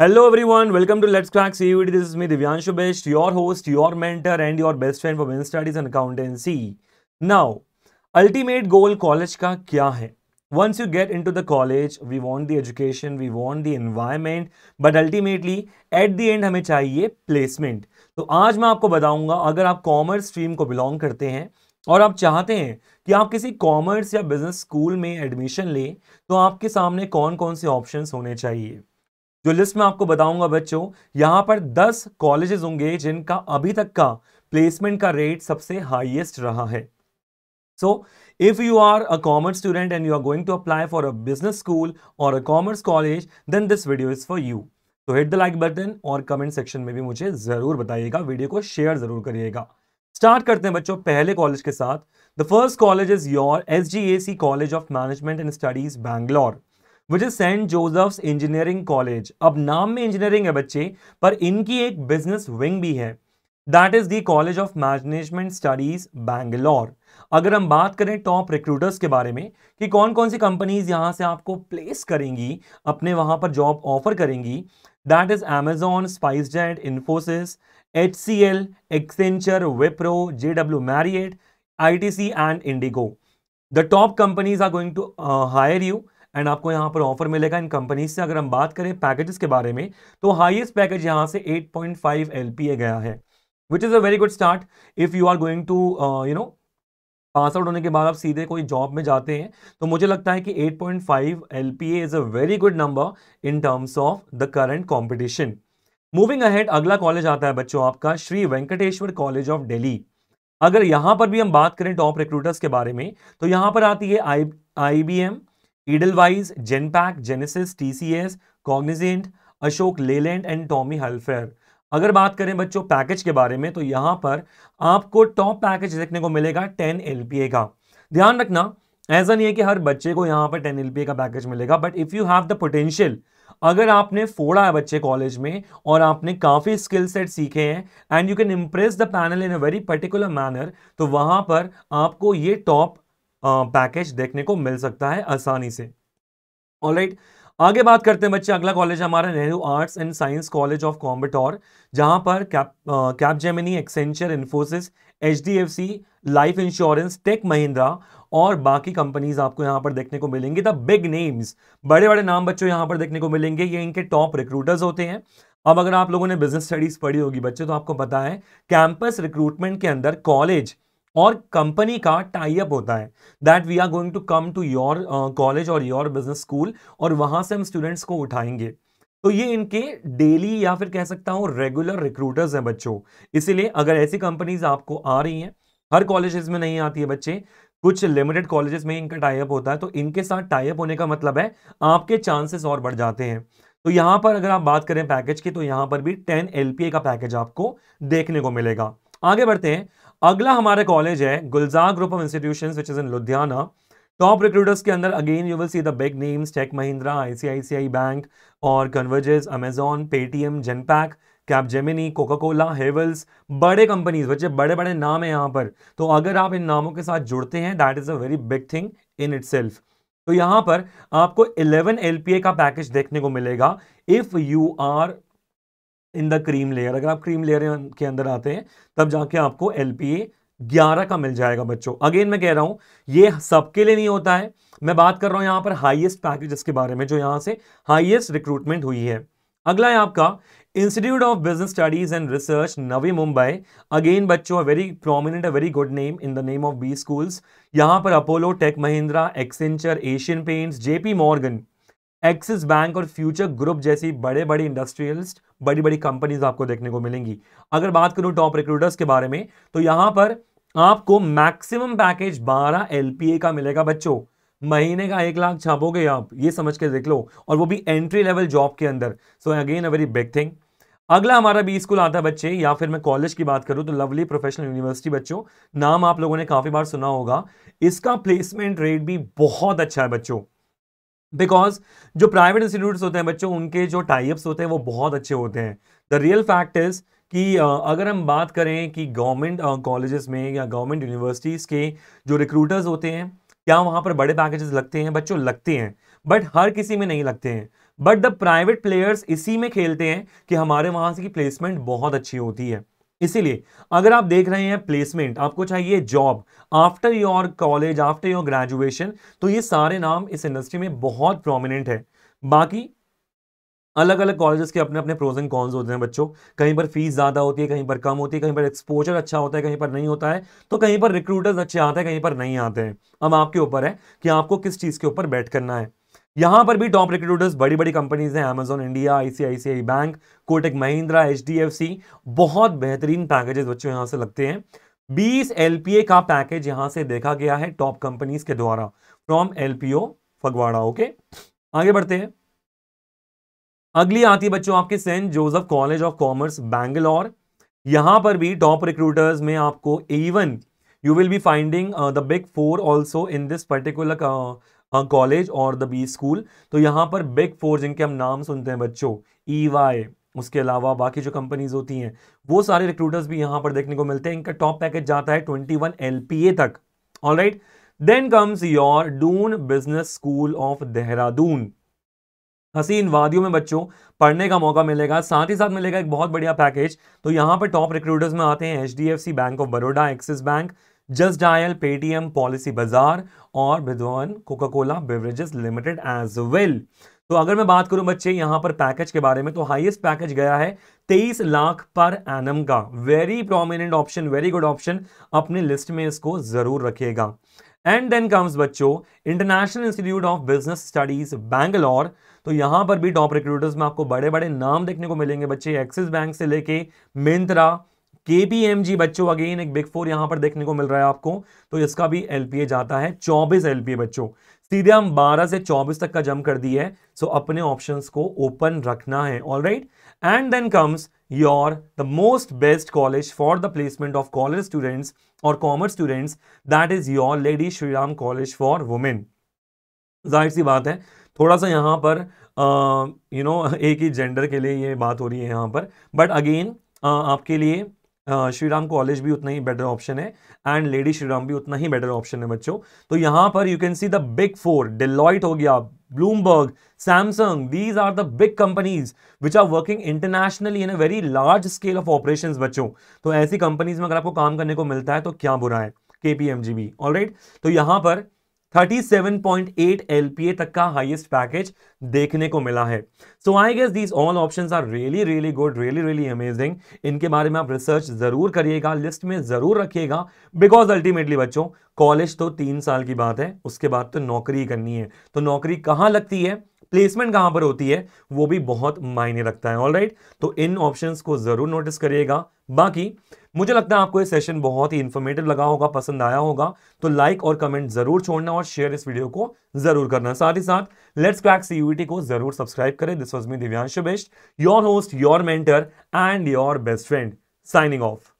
Hello everyone welcome to let's crack C U this is me Divyanshu best your host your mentor and your best friend for studies and accountancy now ultimate goal college का क्या है once you get into the college we want the education we want the environment but ultimately at the end हमें चाहिए placement तो आज मैं आपको बताऊंगा अगर आप कॉमर्स स्ट्रीम को बिलोंग करते हैं और आप चाहते हैं कि आप किसी कॉमर्स या बिजनेस स्कूल में एडमिशन लें तो आपके सामने कौन कौन से ऑप्शन होने चाहिए जो लिस्ट में आपको बताऊंगा बच्चों यहां पर 10 कॉलेजेस होंगे जिनका अभी तक का प्लेसमेंट का रेट सबसे हाईएस्ट रहा है so if you are a commerce student and you are going to apply for a business school और a commerce college then this video is for you तो हिट द लाइक बटन और comment section में भी मुझे जरूर बताइएगा video को share जरूर करिएगा स्टार्ट करते हैं बच्चों पहले कॉलेज के साथ the first college is your S G A C college of management and studies Bangalore which is saint Joseph's engineering college अब नाम में इंजीनियरिंग है बच्चे पर इनकी एक बिजनेस विंग भी है that is the college of management studies Bangalore अगर हम बात करें टॉप रिक्रूटर्स के बारे में कि कौन कौन सी कंपनीज यहाँ से आपको प्लेस करेंगी अपने वहाँ पर जॉब ऑफर करेंगी that is Amazon SpiceJet Infosys H C L Accenture Wipro J W Marriott I T C and IndiGo the top companies are going to hire you and आपको यहाँ पर ऑफर मिलेगा इन कंपनीज से अगर हम बात करें पैकेजेस के बारे में तो हाईएस्ट पैकेज यहाँ से 8.5 पॉइंट गया है which is a very good start if you are going to you know pass out होने के बाद आप सीधे कोई जॉब में जाते हैं तो मुझे लगता है कि 8.5 point five L P A is a very good number in terms of the current competition moving ahead अगला कॉलेज आता है बच्चों आपका श्री वेंकटेश्वर कॉलेज ऑफ डेली अगर यहाँ पर भी हम बात करें टॉप रिक्रूटर्स के बारे में तो यहाँ पर आती है I I B M Genesis T C S Cognizant Ashok Leyland and Tommy Hilfiger अगर बात करें बच्चों पैकेज के बारे में तो यहां पर आपको टॉप पैकेज देखने को मिलेगा 10 एलपीए का ध्यान रखना ऐसा नहीं है कि हर बच्चे को यहां पर 10 एलपीए का पैकेज मिलेगा but if you have the potential अगर आपने फोड़ा है बच्चे कॉलेज में और आपने काफ़ी स्किल सेट सीखे हैं and you can impress the panel in a very particular manner तो वहाँ पर आपको ये टॉप पैकेज देखने को मिल सकता है आसानी से ऑल राइट आगे बात करते हैं बच्चे अगला कॉलेज हमारा Nehru arts and science college of Coimbatore जहां पर cap Capgemini Accenture Infosys H D F C life insurance Tech Mahindra और बाकी कंपनीज आपको यहां पर देखने को मिलेंगी द बिग नेम्स बड़े बड़े नाम बच्चों यहां पर देखने को मिलेंगे ये इनके टॉप रिक्रूटर्स होते हैं अब अगर आप लोगों ने बिजनेस स्टडीज पढ़ी होगी बच्चे तो आपको पता है कैंपस रिक्रूटमेंट के अंदर कॉलेज और कंपनी का टाई अप होता है that we are going to come to your college और योर बिजनेस स्कूल और वहां से हम स्टूडेंट्स को उठाएंगे तो ये इनके डेली या फिर कह सकता हूँ रेगुलर रिक्रूटर्स हैं बच्चों इसीलिए अगर ऐसी कंपनीज आपको आ रही हैं हर कॉलेजेस में नहीं आती है बच्चे कुछ लिमिटेड कॉलेजेस में इनका टाइप होता है तो इनके साथ टाइप होने का मतलब है आपके चांसेस और बढ़ जाते हैं तो यहां पर अगर आप बात करें पैकेज की तो यहां पर भी टेन एल का पैकेज आपको देखने को मिलेगा आगे बढ़ते हैं अगला हमारा कॉलेज है Gulzar group of institution which is in Ludhiana top recruiters के अंदर again you will see the big names Tech Mahindra ICICI bank और Convergys Amazon Paytm Genpact Capgemini Coca Cola Havells बड़े कंपनीज बच्चे बड़े बड़े नाम है यहाँ पर तो अगर आप इन नामों के साथ जुड़ते हैं that is a very big thing in it तो यहाँ पर आपको 11 एल का पैकेज देखने को मिलेगा if you are in the cream layer अगर आप क्रीम लेयर के अंदर आते हैं तब जाके आपको एल पी ए ग्यारह का मिल जाएगा बच्चों अगेन मैं कह रहा हूँ ये सबके लिए नहीं होता है मैं बात कर रहा हूँ यहाँ पर हाईएस्ट पैकेजेस के बारे में जो यहाँ से हाईएस्ट रिक्रूटमेंट हुई है अगला है आपका institute of business studies and research Navi Mumbai again बच्चों a very prominent a very good name in the name of B schools यहाँ पर Apollo Tech Mahindra Accenture Asian Paints J P Morgan Axis bank और फ्यूचर ग्रुप जैसी बड़े बड़े इंडस्ट्रियलिस्ट बड़ी बड़ी कंपनीज आपको देखने को मिलेंगी अगर बात करूं टॉप रिक्रूटर्स के बारे में तो यहां पर आपको मैक्सिमम पैकेज 12 एलपीए का मिलेगा बच्चों महीने का एक लाख छापोगे आप ये समझ के देख लो और वो भी एंट्री लेवल जॉब के अंदर so again a very big thing अगला हमारा बी स्कूल आता है बच्चे या फिर मैं कॉलेज की बात करूं तो लवली प्रोफेशनल यूनिवर्सिटी बच्चों नाम आप लोगों ने काफ़ी बार सुना होगा इसका प्लेसमेंट रेट भी बहुत अच्छा है बच्चों बिकॉज जो प्राइवेट इंस्टीट्यूट्स होते हैं बच्चों उनके जो टाइप्स होते हैं वो बहुत अच्छे होते हैं द रियल फैक्ट इज़ कि अगर हम बात करें कि गवर्नमेंट कॉलेजेस में या गवर्नमेंट यूनिवर्सिटीज़ के जो रिक्रूटर्स होते हैं क्या वहाँ पर बड़े पैकेजेस लगते हैं बच्चों लगते हैं बट हर किसी में नहीं लगते हैं बट द प्राइवेट प्लेयर्स इसी में खेलते हैं कि हमारे वहाँ से की प्लेसमेंट बहुत अच्छी होती है इसीलिए अगर आप देख रहे हैं प्लेसमेंट आपको चाहिए job after your college after your graduation तो ये सारे नाम इस इंडस्ट्री में बहुत प्रोमिनेंट है बाकी अलग अलग कॉलेजेस के अपने अपने प्रोज एंड कॉन्स होते हैं बच्चों कहीं पर फीस ज़्यादा होती है कहीं पर कम होती है कहीं पर एक्सपोजर अच्छा होता है कहीं पर नहीं होता है तो कहीं पर रिक्रूटर्स अच्छे आते हैं कहीं पर नहीं आते हैं अब आपके ऊपर है कि आपको किस चीज़ के ऊपर बैठ करना है यहां पर भी टॉप रिक्रूटर्स बड़ी बड़ी कंपनीज हैं Amazon India ICICI bank Kotak Mahindra H बहुत बेहतरीन पैकेजेस बच्चों यहां से लगते हैं 20 एलपीए का पैकेज यहां से देखा गया है टॉप कंपनीज के द्वारा फ्रॉम एलपीओ फगवाड़ा ओके आगे बढ़ते हैं अगली आती है बच्चों आपके Saint Joseph college of commerce Bangalore यहां पर भी टॉप रिक्रूटर्स में आपको even you will be finding the big four also in this particular college और द बी स्कूल तो यहाँ पर बिग फोर जिनके हम नाम सुनते हैं बच्चों ई e वाई उसके अलावा बाकी जो कंपनीज होती हैं वो सारे रिक्रूटर्स भी यहाँ पर देखने को मिलते हैं इनका टॉप पैकेज जाता है twenty one L P A तक all right then comes your Doon business school of Dehradun हसीन वादियों में बच्चों पढ़ने का मौका मिलेगा साथ ही साथ मिलेगा एक बहुत बढ़िया पैकेज तो यहाँ पर टॉप रिक्रूटर्स में आते हैं H bank of Baroda Axis bank Just Dial Paytm Policybazaar और विद्वान Coca Cola beverages limited as well तो अगर मैं बात करूं बच्चे यहां पर पैकेज के बारे में तो हाईएस्ट पैकेज गया है तेईस लाख पर एनम का very prominent option very good option अपने लिस्ट में इसको जरूर रखिएगा एंड देन कम्स बच्चों international institute of business studies Bangalore तो यहां पर भी टॉप रिक्रूटर्स में आपको बड़े बड़े नाम देखने को मिलेंगे बच्चे एक्सिस बैंक से लेके मिंत्रा के बच्चों अगेन एक बिग फोर यहां पर देखने को मिल रहा है आपको तो इसका भी एलपीए जाता है चौबीस एलपीए बच्चों सीधे हम 12 से 24 तक का जम कर दी है सो so अपने ऑप्शंस को ओपन रखना है all right and then comes your the most best college for the placement of college students और commerce students that is your Lady Shri Ram college for women जाहिर सी बात है थोड़ा सा यहाँ पर यू नो you know, एक ही जेंडर के लिए ये बात हो रही है यहाँ पर बट अगेन आपके लिए श्री राम कॉलेज भी उतना ही बेटर ऑप्शन है एंड लेडी श्री राम भी उतना ही बेटर ऑप्शन है बच्चों तो यहां पर you can see the big four Deloitte हो गया Bloomberg Samsung these are the big companies which are working internationally in a very large scale of operation बच्चों तो ऐसी कंपनीज में अगर आपको काम करने को मिलता है तो क्या बुरा है केपीएमजी भी जी बी ऑलराइट तो यहां पर 37.8 LPA तक का हाईएस्ट पैकेज देखने को मिला है so I guess these all options are really really good really really amazing इनके बारे में आप रिसर्च जरूर करिएगा लिस्ट में जरूर रखिएगा बिकॉज अल्टीमेटली बच्चों कॉलेज तो तीन साल की बात है उसके बाद तो नौकरी करनी है तो नौकरी कहाँ लगती है प्लेसमेंट कहाँ पर होती है वो भी बहुत मायने रखता है ऑल right? तो इन ऑप्शंस को जरूर नोटिस करिएगा बाकी मुझे लगता है आपको ये सेशन बहुत ही इन्फॉर्मेटिव लगा होगा पसंद आया होगा तो लाइक और कमेंट जरूर छोड़ना और शेयर इस वीडियो को जरूर करना साथ ही साथ लेट्स क्रैक सी को जरूर सब्सक्राइब करें this was me Divyanshu best your host your mentor and your best friend signing of